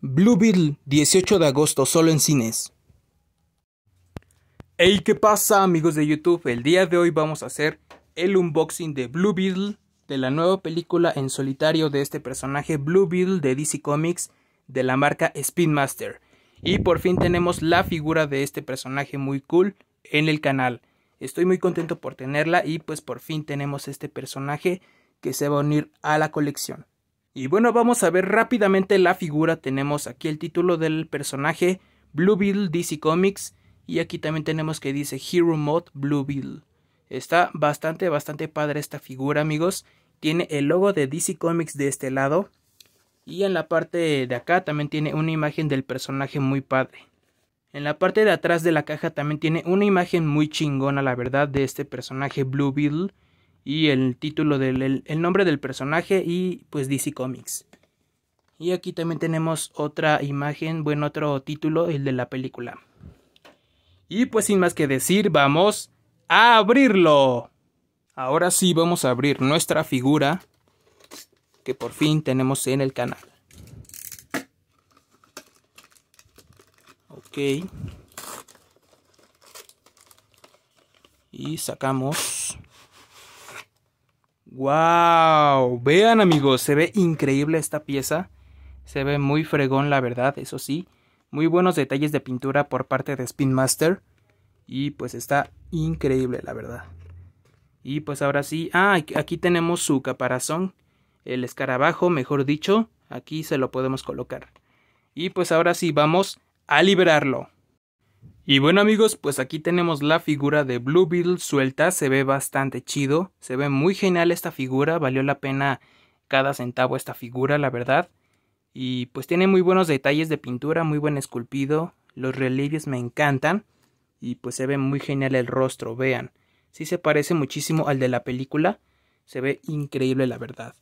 Blue Beetle 18 de agosto, solo en cines. Hey, ¿qué pasa amigos de YouTube? El día de hoy vamos a hacer el unboxing de Blue Beetle, de la nueva película en solitario de este personaje Blue Beetle de DC Comics de la marca Spin Y por fin tenemos la figura de este personaje muy cool en el canal. Estoy muy contento por tenerla y pues por fin tenemos este personaje que se va a unir a la colección. Y bueno, vamos a ver rápidamente la figura. Tenemos aquí el título del personaje, Blue Beetle DC Comics. Y aquí también tenemos que dice Hero Mode Blue Beetle. Está bastante, bastante padre esta figura, amigos. Tiene el logo de DC Comics de este lado. Y en la parte de acá también tiene una imagen del personaje muy padre. En la parte de atrás de la caja también tiene una imagen muy chingona, la verdad, de este personaje Blue Beetle y el título del el, nombre del personaje y pues DC Comics. Y aquí también tenemos otra imagen, bueno, otro título, el de la película. Y pues sin más que decir, vamos a abrirlo. Ahora sí vamos a abrir nuestra figura que por fin tenemos en el canal. Ok. Y sacamos ¡Wow! Vean amigos, se ve increíble esta pieza. Se ve muy fregón la verdad, eso sí. Muy buenos detalles de pintura por parte de Spin Master. Y pues está increíble la verdad. Y pues ahora sí, ah, aquí tenemos su caparazón. El escarabajo, mejor dicho, aquí se lo podemos colocar. Y pues ahora sí, vamos a liberarlo. Y bueno amigos, pues aquí tenemos la figura de Blue Beetle suelta, se ve bastante chido, se ve muy genial esta figura, valió la pena cada centavo esta figura, la verdad. Y pues tiene muy buenos detalles de pintura, muy buen esculpido, los relieves me encantan y pues se ve muy genial el rostro, vean. Sí se parece muchísimo al de la película, se ve increíble la verdad.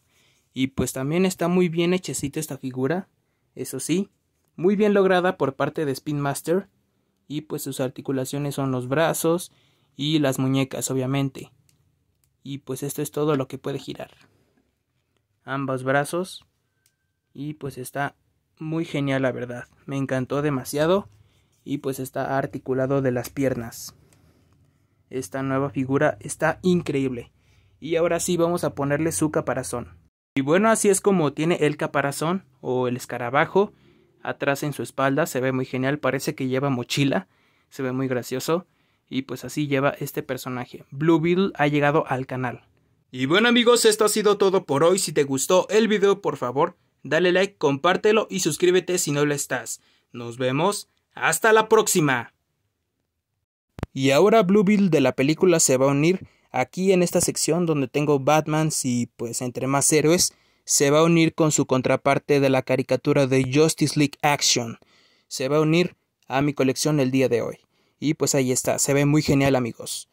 Y pues también está muy bien hechecito esta figura, eso sí, muy bien lograda por parte de Spin Master y pues sus articulaciones son los brazos y las muñecas obviamente. Y pues esto es todo lo que puede girar. Ambos brazos y pues está muy genial la verdad. Me encantó demasiado y pues está articulado de las piernas. Esta nueva figura está increíble. Y ahora sí vamos a ponerle su caparazón. Y bueno, así es como tiene el caparazón o el escarabajo atrás en su espalda, se ve muy genial, parece que lleva mochila, se ve muy gracioso y pues así lleva este personaje. Blue Beetle ha llegado al canal. Y bueno amigos, esto ha sido todo por hoy, si te gustó el video por favor, dale like, compártelo y suscríbete si no lo estás. Nos vemos, hasta la próxima. Y ahora Blue Beetle de la película se va a unir aquí en esta sección donde tengo Batman y pues entre más héroes se va a unir con su contraparte de la caricatura de Justice League Action. Se va a unir a mi colección el día de hoy. Y pues ahí está, se ve muy genial amigos.